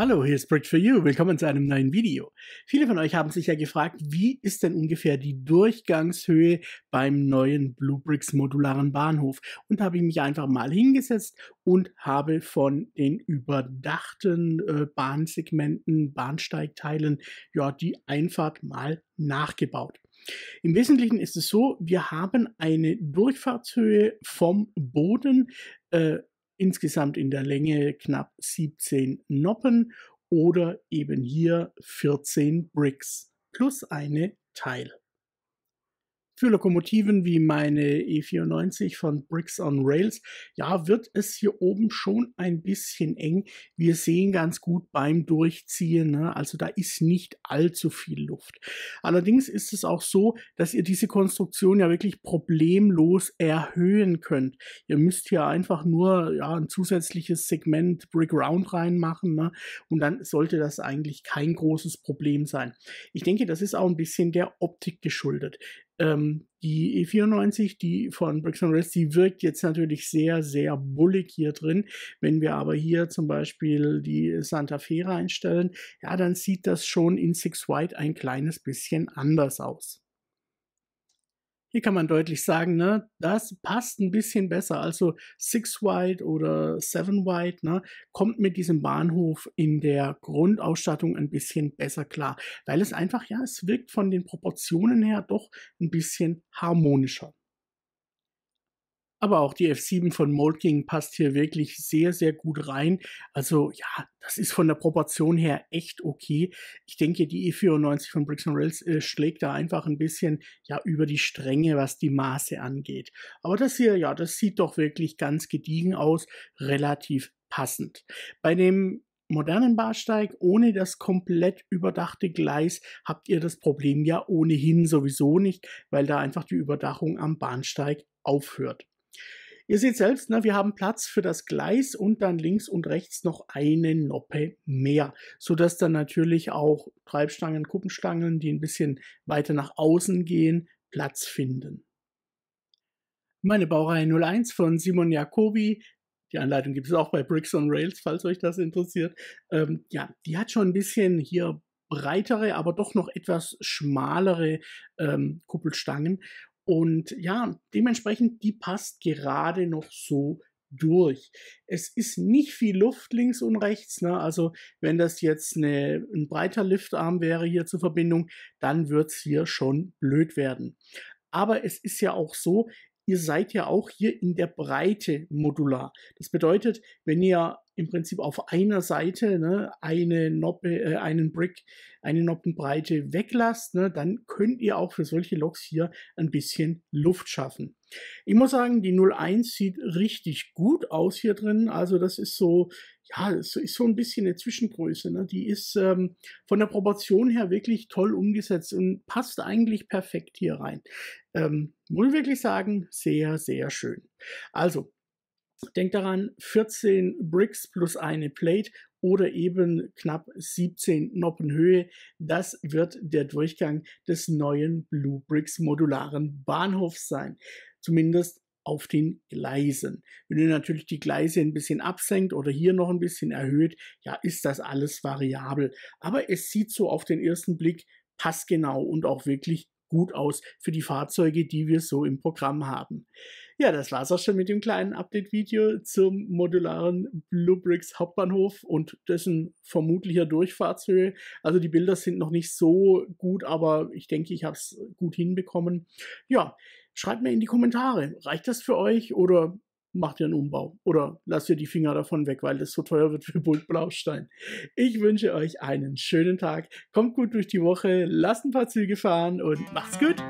Hallo, hier ist Brick for You. Willkommen zu einem neuen Video. Viele von euch haben sich ja gefragt, wie ist denn ungefähr die Durchgangshöhe beim neuen Bluebricks modularen Bahnhof? Und da habe ich mich einfach mal hingesetzt und habe von den überdachten äh, Bahnsegmenten, Bahnsteigteilen, ja, die Einfahrt mal nachgebaut. Im Wesentlichen ist es so, wir haben eine Durchfahrtshöhe vom Boden äh, insgesamt in der Länge knapp 17 Noppen oder eben hier 14 Bricks plus eine Teil. Für Lokomotiven wie meine E94 von Bricks on Rails, ja, wird es hier oben schon ein bisschen eng. Wir sehen ganz gut beim Durchziehen, ne? also da ist nicht allzu viel Luft. Allerdings ist es auch so, dass ihr diese Konstruktion ja wirklich problemlos erhöhen könnt. Ihr müsst hier einfach nur ja, ein zusätzliches Segment Brick Round reinmachen ne? und dann sollte das eigentlich kein großes Problem sein. Ich denke, das ist auch ein bisschen der Optik geschuldet. Ähm, die E94, die von Brixton Rest, die wirkt jetzt natürlich sehr, sehr bullig hier drin. Wenn wir aber hier zum Beispiel die Santa Fe reinstellen, ja, dann sieht das schon in Six White ein kleines bisschen anders aus hier kann man deutlich sagen, ne, das passt ein bisschen besser. Also Six Wide oder Seven Wide, ne, kommt mit diesem Bahnhof in der Grundausstattung ein bisschen besser klar. Weil es einfach, ja, es wirkt von den Proportionen her doch ein bisschen harmonischer. Aber auch die F7 von Molking passt hier wirklich sehr, sehr gut rein. Also ja, das ist von der Proportion her echt okay. Ich denke, die E94 von Bricks and Rails äh, schlägt da einfach ein bisschen ja über die Stränge, was die Maße angeht. Aber das hier, ja, das sieht doch wirklich ganz gediegen aus, relativ passend. Bei dem modernen Bahnsteig ohne das komplett überdachte Gleis habt ihr das Problem ja ohnehin sowieso nicht, weil da einfach die Überdachung am Bahnsteig aufhört. Ihr seht selbst, ne, wir haben Platz für das Gleis und dann links und rechts noch eine Noppe mehr, sodass dann natürlich auch Treibstangen, Kuppenstangen, die ein bisschen weiter nach außen gehen, Platz finden. Meine Baureihe 01 von Simon Jacobi, die Anleitung gibt es auch bei Bricks on Rails, falls euch das interessiert. Ähm, ja, die hat schon ein bisschen hier breitere, aber doch noch etwas schmalere ähm, Kuppelstangen. Und ja, dementsprechend, die passt gerade noch so durch. Es ist nicht viel Luft links und rechts. Ne? Also wenn das jetzt eine, ein breiter Liftarm wäre hier zur Verbindung, dann wird es hier schon blöd werden. Aber es ist ja auch so, ihr seid ja auch hier in der Breite modular. Das bedeutet, wenn ihr im Prinzip auf einer Seite ne, eine Noppe, äh, einen Brick, eine Noppenbreite weglasst, ne, dann könnt ihr auch für solche Loks hier ein bisschen Luft schaffen. Ich muss sagen, die 01 sieht richtig gut aus hier drin. Also das ist so, ja, das ist so ein bisschen eine Zwischengröße. Ne? Die ist ähm, von der Proportion her wirklich toll umgesetzt und passt eigentlich perfekt hier rein. Ähm, muss ich wirklich sagen, sehr, sehr schön. Also Denkt daran, 14 Bricks plus eine Plate oder eben knapp 17 Noppen Höhe. Das wird der Durchgang des neuen Blue Bricks modularen Bahnhofs sein. Zumindest auf den Gleisen. Wenn ihr natürlich die Gleise ein bisschen absenkt oder hier noch ein bisschen erhöht, ja, ist das alles variabel. Aber es sieht so auf den ersten Blick passgenau und auch wirklich gut aus für die Fahrzeuge, die wir so im Programm haben. Ja, das war es auch schon mit dem kleinen Update-Video zum modularen Bluebricks Hauptbahnhof und dessen vermutlicher Durchfahrtshöhe. Also die Bilder sind noch nicht so gut, aber ich denke, ich habe es gut hinbekommen. Ja, schreibt mir in die Kommentare. Reicht das für euch oder macht ihr einen Umbau oder lasst ihr die Finger davon weg, weil das so teuer wird für Blaustein. Ich wünsche euch einen schönen Tag. Kommt gut durch die Woche, lasst ein paar Züge fahren und macht's gut.